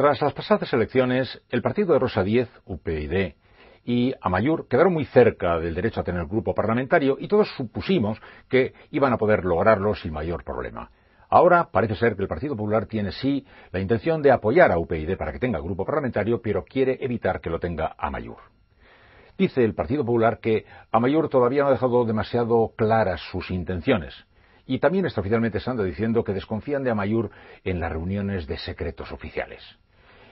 Tras las pasadas elecciones, el partido de Rosa 10 UPID, y Amayur quedaron muy cerca del derecho a tener grupo parlamentario y todos supusimos que iban a poder lograrlo sin mayor problema. Ahora parece ser que el Partido Popular tiene sí la intención de apoyar a UPID para que tenga grupo parlamentario, pero quiere evitar que lo tenga Amayur. Dice el Partido Popular que Amayur todavía no ha dejado demasiado claras sus intenciones. Y también está oficialmente Sando diciendo que desconfían de Amayur en las reuniones de secretos oficiales.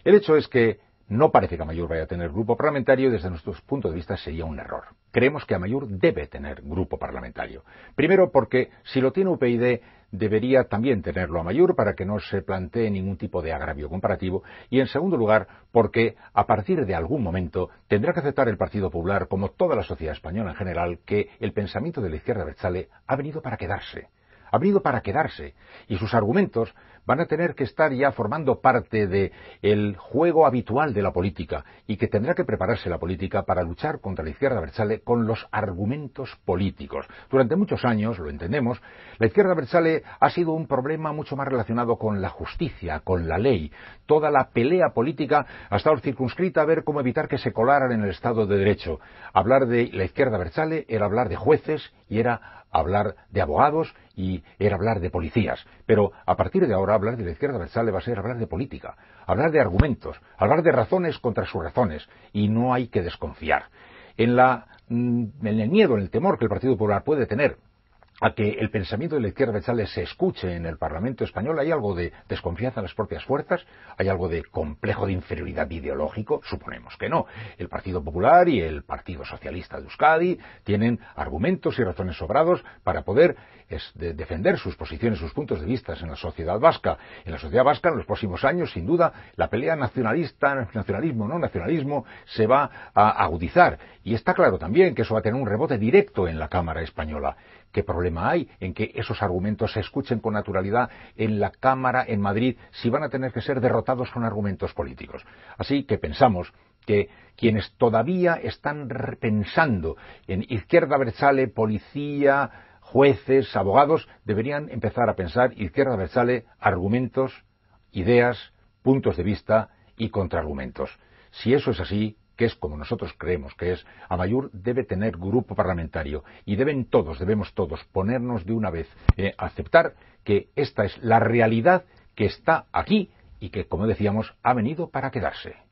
El hecho es que no parece que Amayur vaya a tener grupo parlamentario y desde nuestro punto de vista sería un error. Creemos que Amayur debe tener grupo parlamentario. Primero porque si lo tiene UPyD debería también tenerlo Amayur para que no se plantee ningún tipo de agravio comparativo y en segundo lugar porque a partir de algún momento tendrá que aceptar el Partido Popular como toda la sociedad española en general que el pensamiento de la izquierda berchale ha venido para quedarse ha venido para quedarse y sus argumentos van a tener que estar ya formando parte del juego habitual de la política y que tendrá que prepararse la política para luchar contra la izquierda berchale con los argumentos políticos. Durante muchos años, lo entendemos, la izquierda berchale ha sido un problema mucho más relacionado con la justicia, con la ley. Toda la pelea política ha estado circunscrita a ver cómo evitar que se colaran en el Estado de Derecho. Hablar de la izquierda berchale era hablar de jueces y era hablar de abogados y era hablar de policías. Pero a partir de ahora hablar de la izquierda va a ser hablar de política, hablar de argumentos, hablar de razones contra sus razones, y no hay que desconfiar. En, mm, en el miedo, en el temor que el Partido Popular puede tener a que el pensamiento de la izquierda Bechale se escuche en el Parlamento español. Hay algo de desconfianza en las propias fuerzas, hay algo de complejo de inferioridad ideológico, suponemos que no. El Partido Popular y el Partido Socialista de Euskadi tienen argumentos y razones sobrados para poder defender sus posiciones, sus puntos de vista en la sociedad vasca. En la sociedad vasca, en los próximos años, sin duda, la pelea nacionalista, nacionalismo, no nacionalismo, se va a agudizar. Y está claro también que eso va a tener un rebote directo en la Cámara española problema hay en que esos argumentos se escuchen con naturalidad en la Cámara, en Madrid, si van a tener que ser derrotados con argumentos políticos? Así que pensamos que quienes todavía están pensando en izquierda Berzale, policía, jueces, abogados, deberían empezar a pensar izquierda Berzale, argumentos, ideas, puntos de vista y contraargumentos. Si eso es así, que es como nosotros creemos que es, mayor debe tener grupo parlamentario y deben todos, debemos todos ponernos de una vez, a eh, aceptar que esta es la realidad que está aquí y que, como decíamos, ha venido para quedarse.